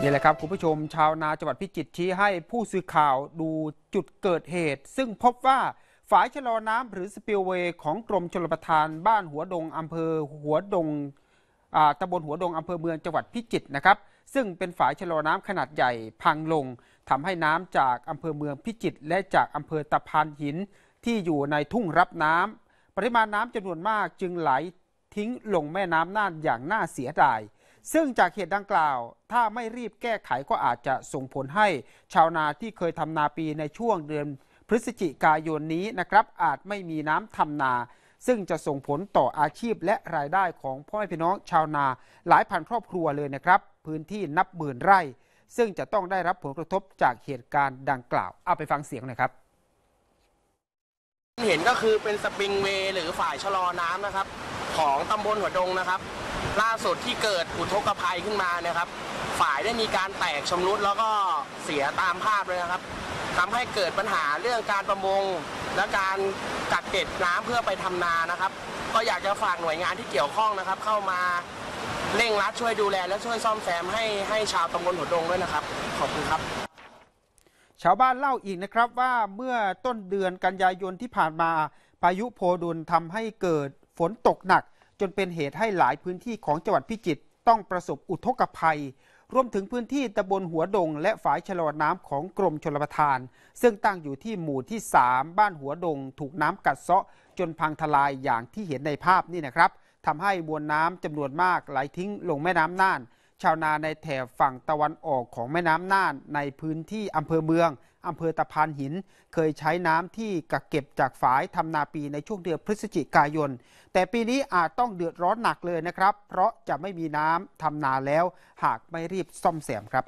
นี่แหละครับคุณผู้ชมชาวนาจังหวัดพิจิตรชี้ให้ผู้สื่อข่าวดูจุดเกิดเหตุ ซึ่งพบว่าฝายชะลอน้ำหรือสปิลเวย์ของกรมชลประทาน บ้านหัวดงอำเภอหัวดงตำบลหัวดงอำเภอเมืองจังหวัดพิจิตรนะครับซึ่งเป็นฝายชะลอน้ำขนาดใหญ่พังลงทำให้น้ำจากอำเภอเมืองพิจิตรและจากอำเภอตะพานหินที่อยู่ในทุ่งรับน้ำปริมาณน้ำจำนวนมากจึงไหลทิ้งลงแม่น้ำน่านอย่างน่าเสียดายซึ่งจากเหตุดังกล่าวถ้าไม่รีบแก้ไขก็อาจจะส่งผลให้ชาวนาที่เคยทำนาปีในช่วงเดือนพฤศจิกายนนี้นะครับ อาจไม่มีน้ำทำนา ซึ่งจะส่งผลต่ออาชีพและรายได้ของพ่อแม่พี่น้องชาวนาหลายพันครอบครัวเลยนะครับ พื้นที่นับหมื่นไร่ ซึ่งจะต้องได้รับผลกระทบจากเหตุการณ์ดังกล่าวเอาไปฟังเสียงหน่อยครับเห็นก็คือเป็นสปริงเวย์หรือฝ่ายชะลอน้ำนะครับ ของตำบลหัวดงนะครับล่าสุดที่เกิดอุทกภัยขึ้นมานะครับฝ่ายได้มีการแตกชำรุดแล้วก็เสียตามภาพเลยนะครับทำให้เกิดปัญหาเรื่องการประมงและการกักเก็บน้ำเพื่อไปทำนานะครับ ก็อยากจะฝากหน่วยงานที่เกี่ยวข้องนะครับ เข้ามาเร่งรัดช่วยดูแลและช่วยซ่อมแซมให้ให้ชาวตำบลหัวดงด้วยนะครับ ขอบคุณครับ ชาวบ้านเล่าอีกนะครับว่าเมื่อต้นเดือนกันยายนที่ผ่านมาพายุโพดุลทำให้เกิดฝนตกหนักจนเป็นเหตุให้หลายพื้นที่ของจังหวัดพิจิตรต้องประสบอุทกภัย รวมถึงพื้นที่ตำบลหัวดงและฝายชะลอน้ำของกรมชลประทาน ซึ่งตั้งอยู่ที่หมู่ที่ 3 บ้านหัวดงถูกน้ำกัดเซาะ จนพังทลายอย่างที่เห็นในภาพนี่นะครับ ทำให้มวลน้ำจำนวนมากไหลทิ้งลงแม่น้ำน่าน ชาวนาในแถบฝั่งตะวันออกของแม่น้ำน่านในพื้นที่อำเภอเมืองอำเภอตะพานหินเคยใช้น้ำที่กักเก็บจากฝายทำนาปีในช่วงเดือนพฤศจิกายน แต่ปีนี้อาจต้องเดือดร้อนหนักเลยนะครับ เพราะจะไม่มีน้ำทำนาแล้ว หากไม่รีบซ่อมแซมครับ